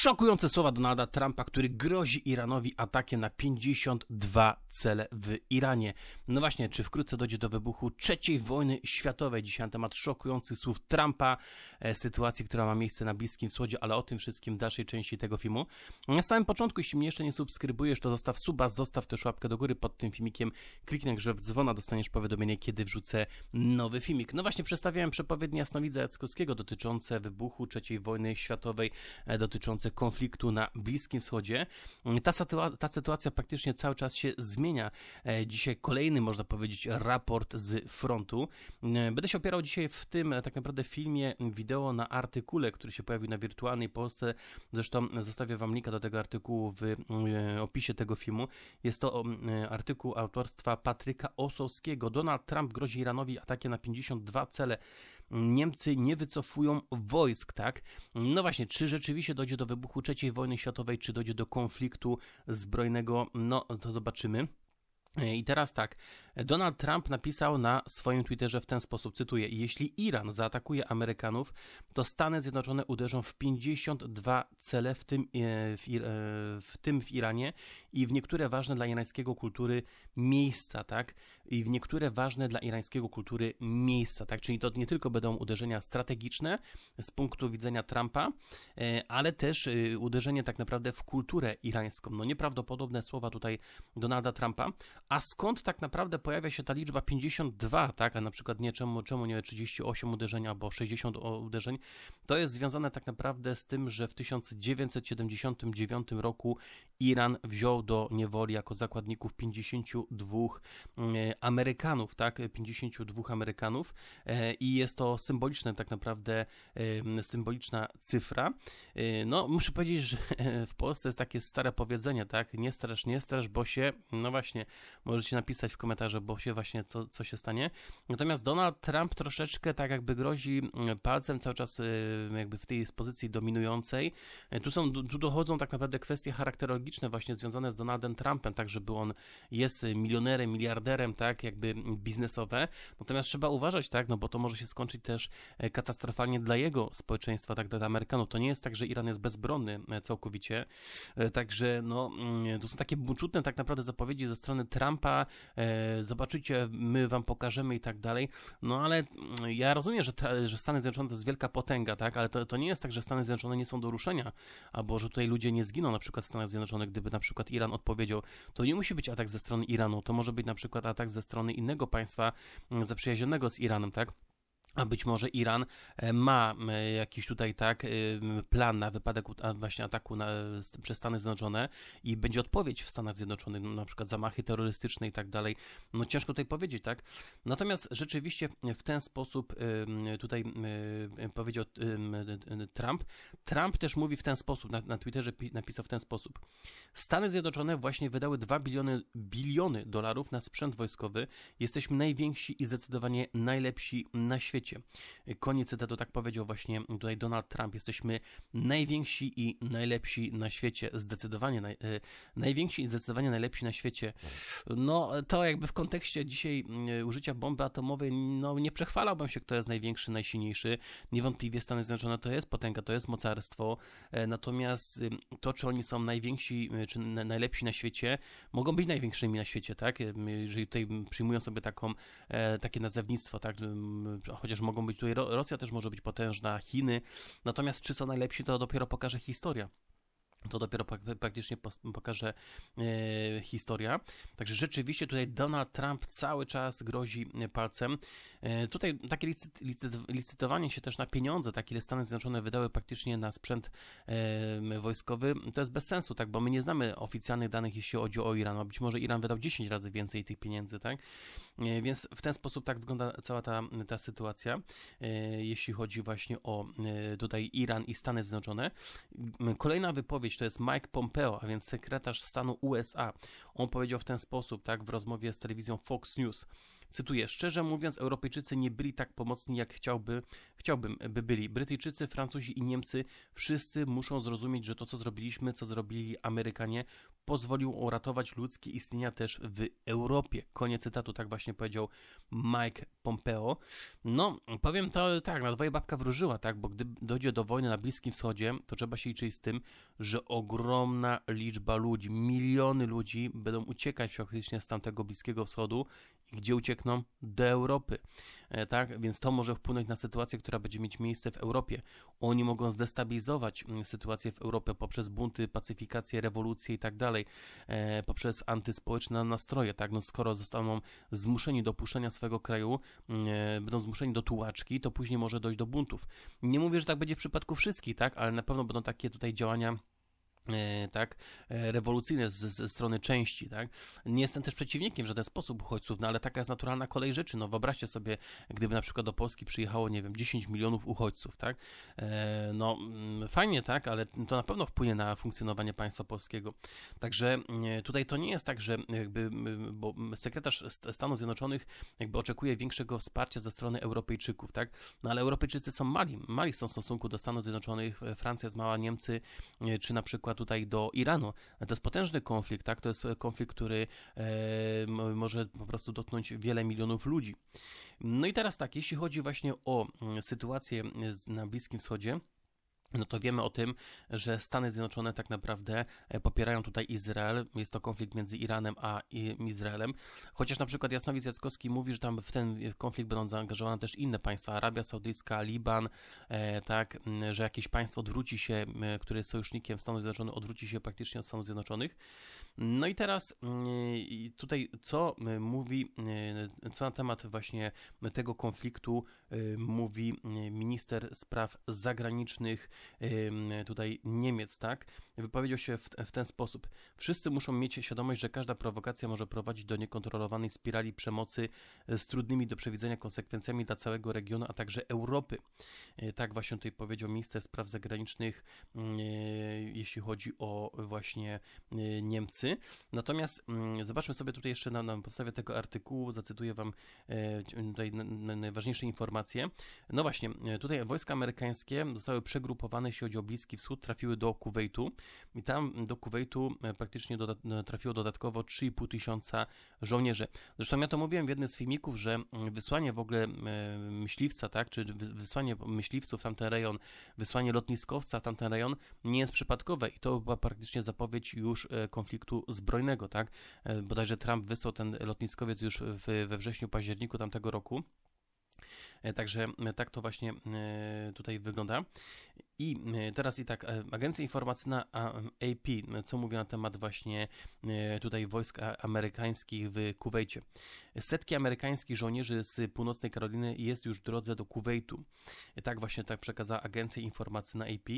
Szokujące słowa Donalda Trumpa, który grozi Iranowi atakiem na 52 cele w Iranie. No właśnie, czy wkrótce dojdzie do wybuchu III wojny światowej? Dzisiaj na temat szokujących słów Trumpa, e, sytuacji, która ma miejsce na Bliskim Wschodzie, ale o tym wszystkim w dalszej części tego filmu. Na samym początku, jeśli mnie jeszcze nie subskrybujesz, to zostaw suba, zostaw też łapkę do góry pod tym filmikiem, kliknij w dzwona, dostaniesz powiadomienie, kiedy wrzucę nowy filmik. No właśnie, przedstawiałem przepowiednie Jasnowidza Jackowskiego dotyczące wybuchu III wojny światowej, e, dotyczące konfliktu na Bliskim Wschodzie. Ta, sytua ta sytuacja praktycznie cały czas się zmienia. E, dzisiaj kolejny, można powiedzieć, raport z frontu. E, będę się opierał dzisiaj w tym e, tak naprawdę filmie wideo na artykule, który się pojawił na wirtualnej Polsce. Zresztą zostawię Wam linka do tego artykułu w opisie tego filmu. Jest to artykuł autorstwa Patryka Osowskiego. Donald Trump grozi Iranowi atakiem na 52 cele Niemcy nie wycofują wojsk, tak? No właśnie, czy rzeczywiście dojdzie do wybuchu III wojny światowej, czy dojdzie do konfliktu zbrojnego, no to zobaczymy. I teraz tak, Donald Trump napisał na swoim Twitterze w ten sposób, cytuję, jeśli Iran zaatakuje Amerykanów, to Stany Zjednoczone uderzą w 52 cele, w tym e, w, e, w tym w Iranie i w niektóre ważne dla irańskiego kultury miejsca, tak? I w niektóre ważne dla irańskiego kultury miejsca, tak? Czyli to nie tylko będą uderzenia strategiczne z punktu widzenia Trumpa, e, ale też uderzenie tak naprawdę w kulturę irańską. No nieprawdopodobne słowa tutaj Donalda Trumpa, a skąd tak naprawdę pojawia się ta liczba 52, tak, a na przykład nie czemu, czemu nie 38 uderzeń albo 60 uderzeń, to jest związane tak naprawdę z tym, że w 1979 roku Iran wziął do niewoli jako zakładników 52 e, Amerykanów, tak, 52 Amerykanów e, i jest to symboliczne tak naprawdę, e, symboliczna cyfra. No, muszę powiedzieć, że w Polsce jest takie stare powiedzenie, tak, nie strasz, nie strasz, bo się, no właśnie, Możecie napisać w komentarze, bo się właśnie co, co się stanie. Natomiast Donald Trump troszeczkę tak jakby grozi e, palcem cały czas e, jakby w tej pozycji dominującej. E, tu są, tu dochodzą tak naprawdę kwestie charakterologiczne właśnie związane z Donaldem Trumpem, tak żeby on jest milionerem, miliarderem, tak jakby biznesowe. Natomiast trzeba uważać, tak, no bo to może się skończyć też katastrofalnie dla jego społeczeństwa, tak dla Amerykanów. To nie jest tak, że Iran jest bezbronny całkowicie. Także no, mm, to są takie buczutne tak naprawdę zapowiedzi ze strony Trumpa, Trumpa, e, zobaczycie, my wam pokażemy i tak dalej. No ale mm, ja rozumiem, że, że Stany Zjednoczone to jest wielka potęga, tak? Ale to, to nie jest tak, że Stany Zjednoczone nie są do ruszenia, albo że tutaj ludzie nie zginą, na przykład w Stanach Zjednoczonych, gdyby na przykład Iran odpowiedział. To nie musi być atak ze strony Iranu, to może być na przykład atak ze strony innego państwa mm, zaprzyjaźnionego z Iranem, tak? a być może Iran e, ma e, jakiś tutaj tak e, plan na wypadek właśnie ataku na, przez Stany Zjednoczone i będzie odpowiedź w Stanach Zjednoczonych, no, na przykład zamachy terrorystyczne i tak dalej. No ciężko tutaj powiedzieć, tak? Natomiast rzeczywiście w ten sposób tutaj powiedział Trump. Trump też mówi w ten sposób, na, na Twitterze napisał w ten sposób. Stany Zjednoczone właśnie wydały 2 biliony, biliony dolarów na sprzęt wojskowy. Jesteśmy najwięksi i zdecydowanie najlepsi na świecie świecie. Koniec cytatu, tak powiedział właśnie tutaj Donald Trump. Jesteśmy najwięksi i najlepsi na świecie, zdecydowanie naj, e, najwięksi i zdecydowanie najlepsi na świecie. No to jakby w kontekście dzisiaj e, użycia bomby atomowej, no nie przechwalałbym się, kto jest największy, najsilniejszy. Niewątpliwie Stany Zjednoczone to jest potęga, to jest mocarstwo, e, natomiast to, czy oni są najwięksi, czy najlepsi na świecie, mogą być największymi na świecie, tak? Jeżeli tutaj przyjmują sobie taką, takie nazewnictwo, tak? chociaż mogą być tutaj, Rosja też może być potężna, Chiny, natomiast czy są najlepsi, to dopiero pokaże historia to dopiero praktycznie pokaże e, historia. Także rzeczywiście tutaj Donald Trump cały czas grozi e, palcem. E, tutaj takie licytowanie się też na pieniądze, tak ile Stany Zjednoczone wydały praktycznie na sprzęt wojskowy, to jest bez sensu, tak, bo my nie znamy oficjalnych danych, jeśli chodzi o Iran, a być może Iran wydał 10 razy więcej tych pieniędzy, tak? Więc w ten sposób tak wygląda cała ta, ta sytuacja, jeśli chodzi właśnie o tutaj Iran i Stany Zjednoczone. Kolejna wypowiedź wypowiedź to jest Mike Pompeo, a więc sekretarz stanu USA. On powiedział w ten sposób, tak, w rozmowie z telewizją Fox News. Cytuję, szczerze mówiąc, Europejczycy nie byli tak pomocni, jak chciałby, chciałbym, by byli. Brytyjczycy, Francuzi i Niemcy wszyscy muszą zrozumieć, że to, co zrobiliśmy, co zrobili Amerykanie, pozwoliło uratować ludzkie istnienia też w Europie. Koniec cytatu, tak właśnie powiedział Mike Pompeo. No, powiem to tak, na dwoje babka wróżyła, tak, bo gdy dojdzie do wojny na Bliskim Wschodzie, to trzeba się liczyć z tym, że ogromna liczba ludzi, miliony ludzi będą uciekać faktycznie z tamtego Bliskiego Wschodu i gdzie ucieka do Europy. E, tak, więc to może wpłynąć na sytuację, która będzie mieć miejsce w Europie. Oni mogą zdestabilizować mm, sytuację w Europie poprzez bunty, pacyfikację, rewolucję i tak dalej, e, poprzez antyspołeczne nastroje, tak? No skoro zostaną zmuszeni do opuszczenia swojego kraju, mm, e, będą zmuszeni do tułaczki, to później może dojść do buntów. Nie mówię, że tak będzie w przypadku wszystkich, tak? Ale na pewno będą takie tutaj działania E, tak, e, rewolucyjne ze, ze, strony części, tak. Nie jestem też przeciwnikiem w żaden sposób uchodźców, no ale taka jest naturalna kolej rzeczy, no wyobraźcie sobie, gdyby na przykład do Polski przyjechało, nie wiem, 10 milionów uchodźców, tak, e, no mm, fajnie, tak, ale to na pewno wpłynie na funkcjonowanie państwa polskiego. Także tutaj to nie jest tak, że jakby, bo sekretarz Stanów Zjednoczonych jakby oczekuje większego wsparcia ze strony Europejczyków, tak, no ale Europejczycy są mali, mali są w stosunku do Stanów Zjednoczonych, Francja jest mała, Niemcy, czy na przykład tutaj do Iranu. To jest potężny konflikt, tak? To jest e, konflikt, który e, może po prostu dotknąć wiele milionów ludzi. No i teraz tak, jeśli chodzi właśnie o mm, sytuację na Bliskim Wschodzie, no to wiemy o tym, że Stany Zjednoczone tak naprawdę e, popierają tutaj Izrael. Jest to konflikt między Iranem a Izraelem. Chociaż na przykład Jasnowic Jackowski mówi, że tam w ten konflikt będą zaangażowane też inne państwa, Arabia Saudyjska, Liban, e, tak, że jakieś państwo odwróci się, które jest sojusznikiem Stanów Zjednoczonych, odwróci się praktycznie od Stanów Zjednoczonych. No i teraz mm, tutaj co e, mówi, e, co na temat właśnie tego konfliktu e, mówi minister spraw zagranicznych tutaj Niemiec, tak? Wypowiedział się w, w ten sposób. Wszyscy muszą mieć świadomość, że każda prowokacja może prowadzić do niekontrolowanej spirali przemocy z trudnymi do przewidzenia konsekwencjami dla całego regionu, a także Europy. Tak właśnie tutaj powiedział minister spraw zagranicznych, mm, jeśli chodzi o właśnie Niemcy rzeczy. Natomiast mm, zobaczmy sobie tutaj jeszcze na, na podstawie tego artykułu, zacytuję wam e, tutaj najważniejsze informacje. No właśnie, e, tutaj wojska amerykańskie zostały przegrupowane, jeśli chodzi o Bliski Wschód, trafiły do Kuwejtu i tam do Kuwejtu e, praktycznie doda trafiło dodatkowo 3,5 tysiąca żołnierzy. Zresztą ja to mówiłem w jednym z filmików, że mm, wysłanie w ogóle myśliwca, tak, czy wysłanie myśliwców w tamten rejon, wysłanie lotniskowca w tamten rejon nie jest przypadkowe i to była praktycznie zapowiedź już konfliktu zbrojnego, tak? E, bodajże Trump wysłał ten lotniskowiec już w, we wrześniu, październiku tamtego roku. E, także e, tak to właśnie e, tutaj wygląda. I teraz i tak, agencja informacyjna AP, co mówi na temat właśnie tutaj wojsk amerykańskich w Kuwejcie. Setki amerykańskich żołnierzy z północnej Karoliny jest już w drodze do Kuwejtu. Tak właśnie tak przekazała agencja informacyjna AP.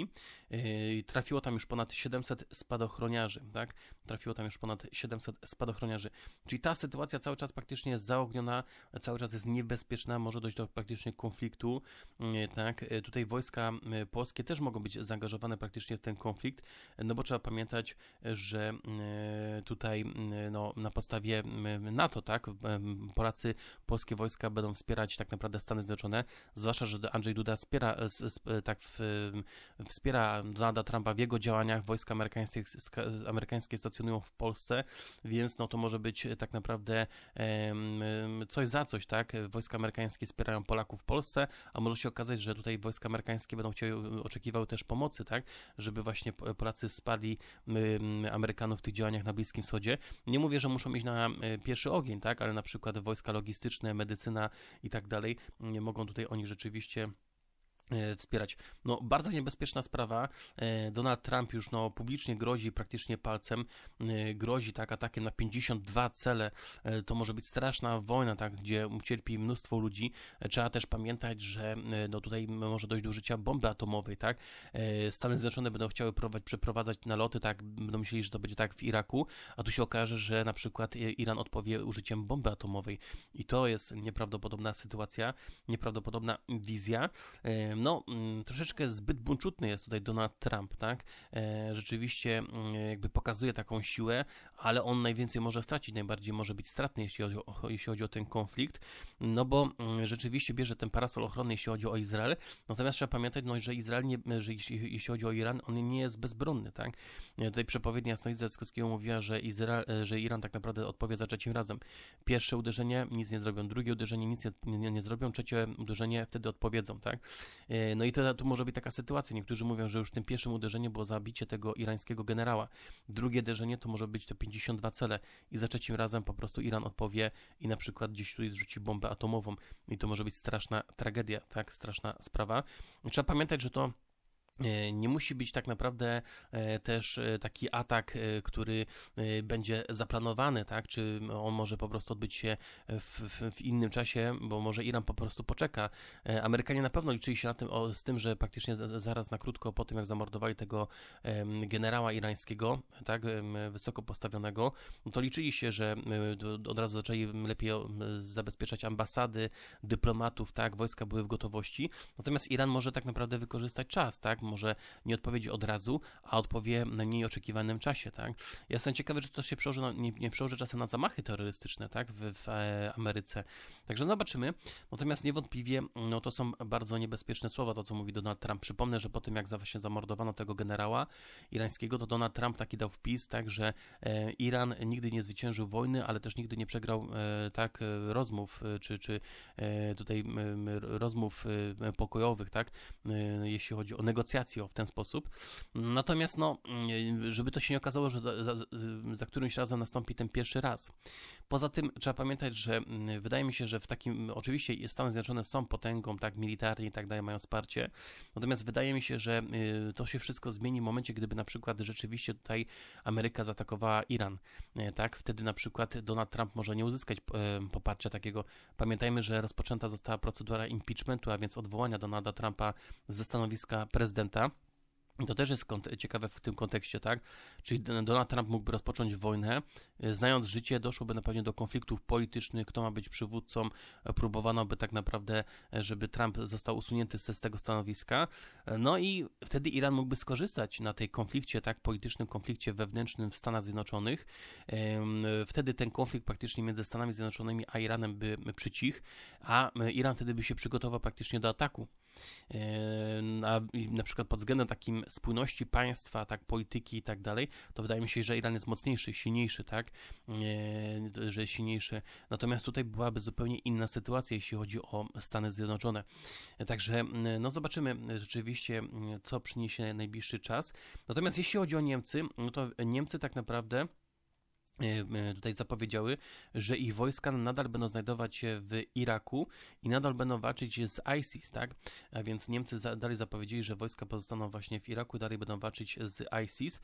Trafiło tam już ponad 700 spadochroniarzy, tak? Trafiło tam już ponad 700 spadochroniarzy. Czyli ta sytuacja cały czas praktycznie jest zaogniona, cały czas jest niebezpieczna, może dojść do praktycznie praktycznie konfliktu, mm, tak, e, tutaj wojska e, polskie też mogą być zaangażowane praktycznie w ten konflikt, no bo trzeba pamiętać, e, że tutaj mm, no, na podstawie mm, NATO, tak, Polacy, polskie wojska będą wspierać tak naprawdę Stany Zjednoczone, zwłaszcza, że Andrzej Duda wspiera, tak, wspiera Donalda Trumpa w jego działaniach, wojska amerykańskie, amerykańskie stacjonują w Polsce, więc no to może być tak naprawdę coś za coś, tak, wojska amerykańskie wspierają Polaków, Polaków w Polsce, a może się okazać, że tutaj wojska amerykańskie będą chciały, y, oczekiwały też pomocy, tak, żeby właśnie Polacy spadli Amerykanów w tych działaniach na Bliskim Wschodzie. Nie mówię, że muszą iść na y, pierwszy ogień, tak, ale na przykład wojska logistyczne, medycyna i tak dalej, nie mogą tutaj oni rzeczywiście E, wspierać. No, bardzo niebezpieczna sprawa. E, Donald Trump już no, publicznie grozi praktycznie palcem, e, grozi tak atakiem na 52 cele. To może być straszna wojna, tak, gdzie ucierpi mnóstwo ludzi. Trzeba też pamiętać, że no, tutaj może dojść do użycia bomby atomowej, tak. Stany Zjednoczone będą chciały przeprowadzać naloty, tak, będą myśleli, że to będzie tak w Iraku, a tu się okaże, że na przykład Iran odpowie użyciem bomby atomowej. I to jest nieprawdopodobna sytuacja, nieprawdopodobna wizja no, mm, troszeczkę zbyt bunczutny jest tutaj Donald Trump, tak? E, rzeczywiście mm, jakby pokazuje taką siłę, ale on najwięcej może stracić, najbardziej może być stratny, jeśli chodzi o, jeśli chodzi o ten konflikt, no bo mm, rzeczywiście bierze ten parasol ochronny, jeśli chodzi o Izrael, natomiast trzeba pamiętać, no, że Izrael, nie, że jeśli, jeśli chodzi o Iran, on nie jest bezbronny, tak? E, tutaj przepowiednia Jasnowica Zackowskiego mówiła, że, Izrael, e, że Iran tak naprawdę odpowie za trzecim razem. Pierwsze uderzenie nic nie zrobią, drugie uderzenie nic nie, nie, nie zrobią, trzecie uderzenie wtedy odpowiedzą, tak? E, no i to, tu może być taka sytuacja. Niektórzy mówią, że już tym pierwszym uderzeniem było zabicie tego irańskiego generała. Drugie uderzenie to może być te 52 cele i za trzecim razem po prostu Iran odpowie i na przykład gdzieś tutaj zrzuci bombę atomową i to może być straszna tragedia, tak, straszna sprawa. trzeba pamiętać, że to E, nie musi być tak naprawdę e, też e, taki atak, który będzie zaplanowany, tak? Czy on może po prostu odbyć się w, w, innym czasie, bo może Iran po prostu poczeka. Amerykanie na pewno liczyli się na tym, o, z tym, że praktycznie zaraz na krótko po tym, jak zamordowali tego generała irańskiego, tak? Wysoko postawionego, no to liczyli się, że od razu zaczęli lepiej zabezpieczać ambasady, dyplomatów, tak? Wojska były w gotowości. Natomiast Iran może tak naprawdę wykorzystać czas, tak? może nie odpowiedzi od razu, a odpowie na niej oczekiwanym czasie, tak? Ja jestem ciekawy, czy to się przełoży, nie, nie przełoży czasem na zamachy terrorystyczne, tak, w, w e, Ameryce. Także zobaczymy. Natomiast niewątpliwie, no to są bardzo niebezpieczne słowa, to co mówi Donald Trump. Przypomnę, że po tym, jak właśnie zamordowano tego generała irańskiego, to Donald Trump taki dał wpis, tak, że e, Iran nigdy nie zwyciężył wojny, ale też nigdy nie przegrał, e, tak, e, rozmów, e, czy, czy e, tutaj rozmów pokojowych, tak, jeśli chodzi o negocjacje negocjacji w ten sposób. Natomiast, no, mm, żeby to się nie okazało, że za, za, za którymś razem nastąpi ten pierwszy raz. Poza tym trzeba pamiętać, że mm, wydaje mi się, że w takim, oczywiście Stany Zjednoczone są potęgą, tak, militarnie i tak dalej, mają wsparcie, natomiast wydaje mi się, że y, to się wszystko zmieni w momencie, gdyby na przykład rzeczywiście tutaj Ameryka zaatakowała Iran, e, tak, wtedy na przykład Donald Trump może nie uzyskać e, poparcia takiego. Pamiętajmy, że rozpoczęta została procedura impeachmentu, a więc odwołania Donalda Trumpa ze stanowiska prezydenta to też jest ciekawe w tym kontekście, tak? Czyli Donald Trump mógłby rozpocząć wojnę. E, znając życie, doszłoby na pewno do konfliktów politycznych, kto ma być przywódcą. E, próbowano by tak naprawdę, e, żeby Trump został usunięty z tego stanowiska. No i wtedy Iran mógłby skorzystać na tej konflikcie, tak? Politycznym konflikcie wewnętrznym w Stanach Zjednoczonych. Wtedy ten konflikt praktycznie między Stanami Zjednoczonymi a Iranem by przycichł, a Iran wtedy by się przygotował praktycznie do ataku na, yy, na przykład pod względem takim spójności państwa, tak, polityki i tak dalej, to wydaje mi się, że Iran jest mocniejszy, silniejszy, tak, yy, że silniejszy. Natomiast tutaj byłaby zupełnie inna sytuacja, jeśli chodzi o Stany Zjednoczone. Także, yy, no zobaczymy rzeczywiście, co przyniesie najbliższy czas. Natomiast jeśli chodzi o Niemcy, no to Niemcy tak naprawdę E, e, tutaj zapowiedziały, że ich wojska nadal będą znajdować się w Iraku i nadal będą walczyć z ISIS, tak? A więc Niemcy dalej zapowiedzieli, że wojska pozostaną właśnie w Iraku, dalej będą walczyć z ISIS.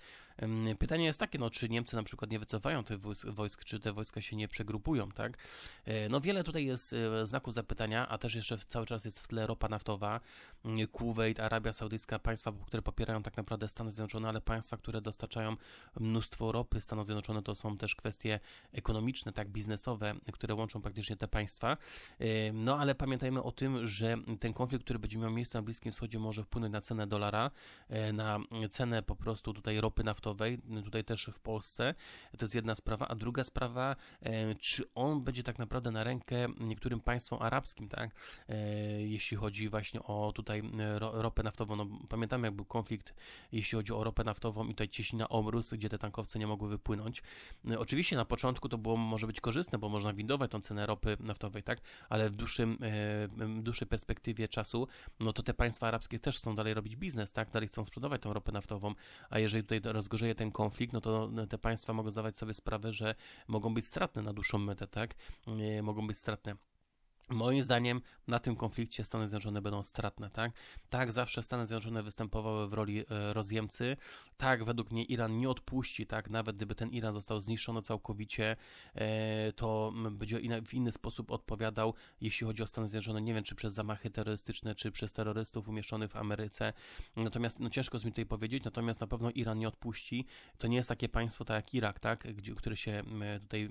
Pytanie jest takie, no czy Niemcy na przykład nie wycofają tych wojsk, czy te wojska się nie przegrupują, tak? E, no wiele tutaj jest znaków zapytania, a też jeszcze cały czas jest w tle ropa naftowa, mm, Kuwait, Arabia Saudyjska, państwa, które popierają tak naprawdę Stany Zjednoczone, ale państwa, które dostarczają mnóstwo ropy, Stany Zjednoczone to są te też kwestie ekonomiczne, tak biznesowe, które łączą praktycznie te państwa. E, no ale pamiętajmy o tym, że ten konflikt, który będzie miał miejsce na Bliskim Wschodzie, może wpłynąć na cenę dolara, e, na cenę po prostu tutaj ropy naftowej, tutaj też w Polsce. To jest jedna sprawa. A druga sprawa, e, czy on będzie tak naprawdę na rękę niektórym państwom arabskim, tak? Jeśli chodzi właśnie o tutaj ropę naftową. No, pamiętamy, jak był konflikt, jeśli chodzi o ropę naftową i tutaj cieśnina Omrus, gdzie te tankowce nie mogły wypłynąć. Y, oczywiście na początku to było może być korzystne, bo można windować tą cenę ropy naftowej, tak? Ale w dłuższym, e, w dłuższej perspektywie czasu, no to te państwa arabskie też chcą dalej robić biznes, tak? Dalej chcą sprzedawać tą ropę naftową, a jeżeli tutaj rozgorzeje ten konflikt, no to no, te państwa mogą zdawać sobie sprawę, że mogą być stratne na dłuższą metę, tak? Y, mogą być stratne. Moim zdaniem na tym konflikcie Stany Zjednoczone będą stratne, tak? Tak, zawsze Stany Zjednoczone występowały w roli e, rozjemcy. Tak, według mnie Iran nie odpuści, tak? Nawet gdyby ten Iran został zniszczony całkowicie, e, to będzie w inny sposób odpowiadał, jeśli chodzi o Stany Zjednoczone. Nie wiem, czy przez zamachy terrorystyczne, czy przez terrorystów umieszczonych w Ameryce. Natomiast, no ciężko jest mi tutaj powiedzieć, natomiast na pewno Iran nie odpuści. To nie jest takie państwo tak jak Irak, tak? Gdzie, które się tutaj,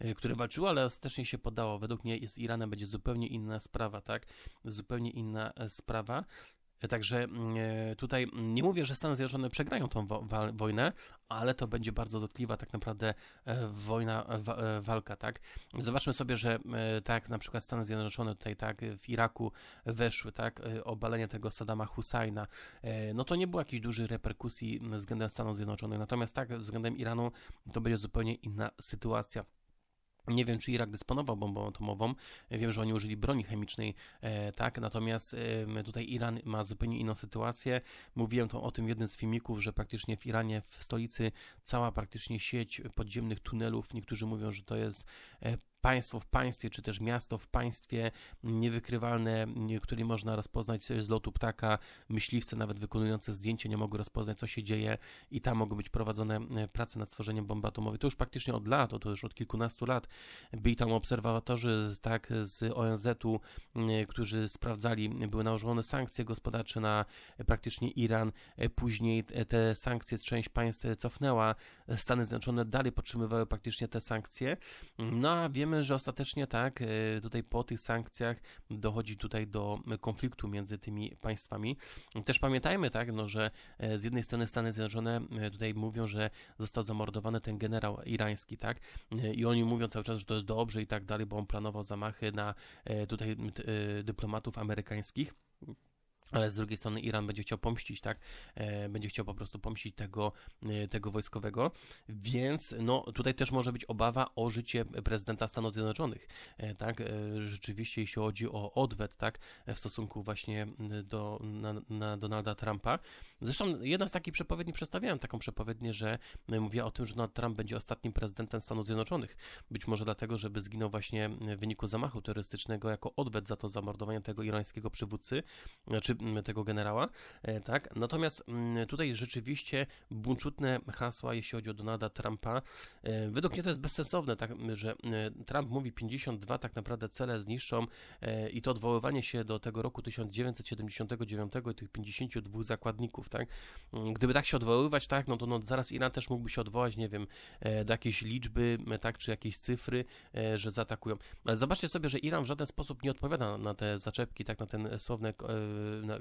e, które walczyło, ale ostatecznie się podało. Według mnie jest Iranem będzie zupełnie inna sprawa, tak? Zupełnie inna e, sprawa. E, także mm, e, tutaj nie mówię, że Stany Zjednoczone przegrają tą wojnę, ale to będzie bardzo dotkliwa tak naprawdę wojna, walka, tak? Zobaczmy sobie, że tak na przykład Stany Zjednoczone tutaj tak w Iraku weszły, tak? Obalenie tego Saddama Husajna, no to nie było jakichś dużych reperkusji względem Stanów Zjednoczonych, natomiast tak względem Iranu to będzie zupełnie inna sytuacja. Nie wiem, czy Irak dysponował bombą atomową. Wiem, że oni użyli broni chemicznej, e, tak. Natomiast e, tutaj Iran ma zupełnie inną sytuację. Mówiłem to o tym w jednym z filmików, że praktycznie w Iranie, w stolicy, cała praktycznie sieć podziemnych tunelów. Niektórzy mówią, że to jest e, państwo w państwie, czy też miasto w państwie niewykrywalne, które można rozpoznać z lotu ptaka. Myśliwce, nawet wykonujące zdjęcie, nie mogą rozpoznać, co się dzieje, i tam mogą być prowadzone prace nad stworzeniem bomby atomowej. To już praktycznie od lat, to już od kilkunastu lat byli tam obserwatorzy tak, z ONZ-u, którzy sprawdzali, były nałożone sankcje gospodarcze na e, praktycznie Iran. E, później e, te sankcje część państw cofnęła. Stany Zjednoczone dalej podtrzymywały praktycznie te sankcje. No a wiem, wiemy, że ostatecznie tak, e, tutaj po tych sankcjach dochodzi tutaj do konfliktu między tymi państwami. Też pamiętajmy, tak, no, że e, z jednej strony Stany Zjednoczone e, tutaj mówią, że został zamordowany ten generał irański, tak, i oni mówią cały czas, że to jest dobrze i tak dalej, bo on planował zamachy na tutaj dyplomatów amerykańskich ale z drugiej strony Iran będzie chciał pomścić, tak? E, będzie chciał po prostu pomścić tego, e, tego wojskowego, więc no, tutaj też może być obawa o życie prezydenta Stanów Zjednoczonych, e, tak? Rzeczywiście, jeśli chodzi o odwet, tak? W stosunku właśnie do na, na Donalda Trumpa. Zresztą jedna z takich przepowiedni, przedstawiałem taką przepowiednię, że mówiła o tym, że Donald Trump będzie ostatnim prezydentem Stanów Zjednoczonych. Być może dlatego, żeby zginął właśnie w wyniku zamachu terrorystycznego jako odwet za to zamordowanie tego irańskiego przywódcy, czy znaczy, tego generała, e, tak? Natomiast tutaj rzeczywiście bunczutne hasła, jeśli chodzi o Donalda Trumpa, e, według mnie to jest bezsensowne, tak, że Trump mówi 52 tak naprawdę cele zniszczą e, i to odwoływanie się do tego roku 1979 i tych 52 zakładników, tak? Gdyby tak się odwoływać, tak, no to no zaraz Iran też mógłby się odwołać, nie wiem, do jakiejś liczby, tak, czy jakiejś cyfry, że zaatakują. Ale zobaczcie sobie, że Iran w żaden sposób nie odpowiada na te zaczepki, tak, na ten słowny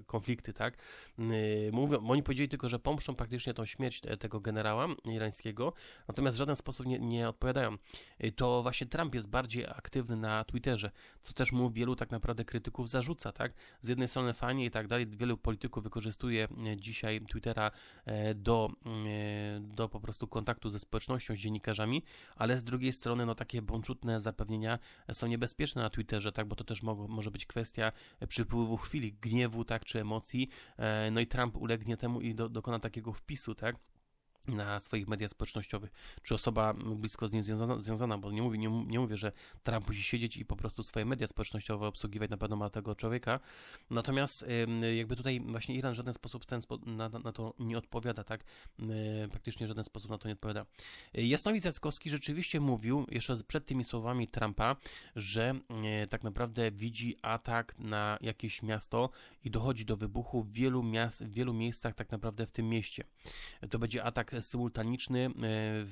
konflikty, tak? Yy, mówią, oni powiedzieli tylko, że pomszą praktycznie tą śmierć e, tego generała irańskiego, natomiast w żaden sposób nie, nie odpowiadają. Yy, to właśnie Trump jest bardziej aktywny na Twitterze, co też mu wielu tak naprawdę krytyków zarzuca, tak? Z jednej strony fani i tak dalej, wielu polityków wykorzystuje e, dzisiaj Twittera e, do, do po prostu kontaktu ze społecznością, z dziennikarzami, ale z drugiej strony no takie bączutne zapewnienia są niebezpieczne na Twitterze, tak? Bo to też może być kwestia przypływu chwili, gniewu, tak? tak, czy emocji, e, no i Trump ulegnie temu i do, dokona takiego wpisu, tak? na swoich mediach społecznościowych, czy osoba blisko z nim związana, związana bo nie mówię, nie, nie, mówię, że Trump musi siedzieć i po prostu swoje media społecznościowe obsługiwać, na pewno ma tego człowieka. Natomiast jakby tutaj właśnie Iran w żaden sposób ten spo, na, na, to nie odpowiada, tak? Praktycznie w żaden sposób na to nie odpowiada. Jasnowic Jackowski rzeczywiście mówił, jeszcze przed tymi słowami Trumpa, że y, tak naprawdę widzi atak na jakieś miasto i dochodzi do wybuchu w wielu, miast, w wielu miejscach tak naprawdę w tym mieście. To będzie atak symultaniczny,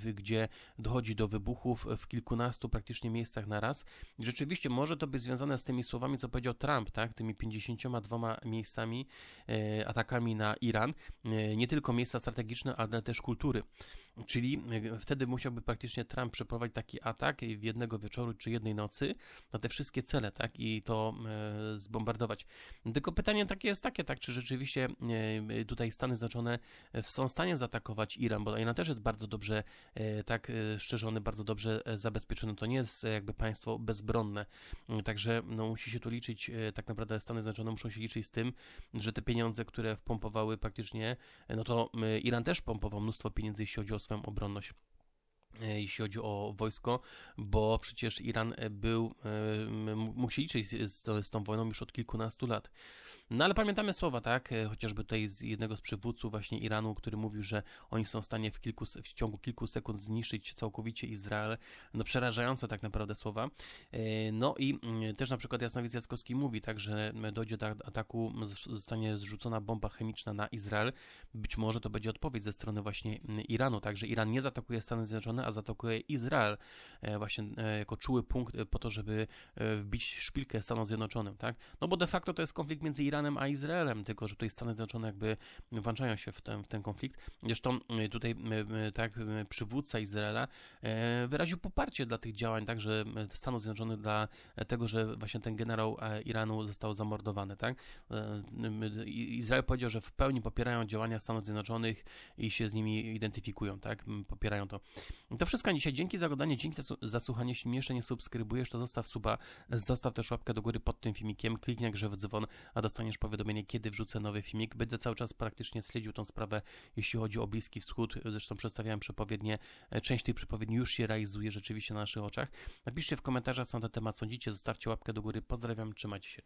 e, gdzie dochodzi do wybuchów w kilkunastu praktycznie miejscach na raz. Rzeczywiście może to być związane z tymi słowami, co powiedział Trump, tak, tymi 52 miejscami, e, atakami na Iran, e, nie tylko miejsca strategiczne, ale też kultury. Czyli e, wtedy musiałby praktycznie Trump przeprowadzić taki atak e, w jednego wieczoru czy jednej nocy na te wszystkie cele, tak? I to e, zbombardować. Tylko pytanie takie jest takie, tak? Czy rzeczywiście tutaj Stany Zjednoczone są w stanie zaatakować Iran? Bo Iran też jest bardzo dobrze, tak szczerzony, bardzo dobrze zabezpieczony. To nie jest jakby państwo bezbronne. Mm, także no, musi się tu liczyć, tak naprawdę Stany Zjednoczone muszą się liczyć z tym, że te pieniądze, które wpompowały praktycznie, no to Iran też pompował mnóstwo pieniędzy, jeśli chodzi o swoją obronność. E, jeśli chodzi o wojsko, bo przecież Iran e, był, e, musi liczyć z, z, tą wojną już od kilkunastu lat. No ale pamiętamy słowa, tak, chociażby tutaj z jednego z przywódców właśnie Iranu, który mówił, że oni są w stanie w, kilku, w ciągu kilku sekund zniszczyć całkowicie Izrael. No przerażające tak naprawdę słowa. No i też na przykład Jasnowic Jackowski mówi, tak, że dojdzie do ataku, zostanie zrzucona bomba chemiczna na Izrael. Być może to będzie odpowiedź ze strony właśnie Iranu, tak, że Iran nie zaatakuje Stany Zjednoczone, a zaatakuje Izrael e, właśnie e, jako czuły punkt e, po to, żeby wbić szpilkę Stanom Zjednoczonym, tak? No bo de facto to jest konflikt między Iranem a Izraelem, tylko że tutaj Stany Zjednoczone jakby włączają się w ten, w ten konflikt. Zresztą tutaj tak przywódca Izraela wyraził poparcie dla tych działań, także Stanów Zjednoczonych dla tego, że właśnie ten generał Iranu został zamordowany, tak? Izrael powiedział, że w pełni popierają działania Stanów Zjednoczonych i się z nimi identyfikują, tak? Popierają to. I to wszystko dzisiaj. Dzięki za oglądanie, dzięki za słuchanie. Jeśli jeszcze nie subskrybujesz, to zostaw suba, zostaw też łapkę do góry pod tym filmikiem, kliknij grze w dzwon, a dostaniesz powiadomienie, kiedy wrzucę nowy filmik. Będę cały czas praktycznie śledził tą sprawę, jeśli chodzi o Bliski Wschód. Zresztą przedstawiałem przepowiednie. E, część tych przepowiedni już się realizuje rzeczywiście na naszych oczach. Napiszcie w komentarzach, co na ten temat sądzicie. Zostawcie łapkę do góry. Pozdrawiam, trzymajcie się. Cześć.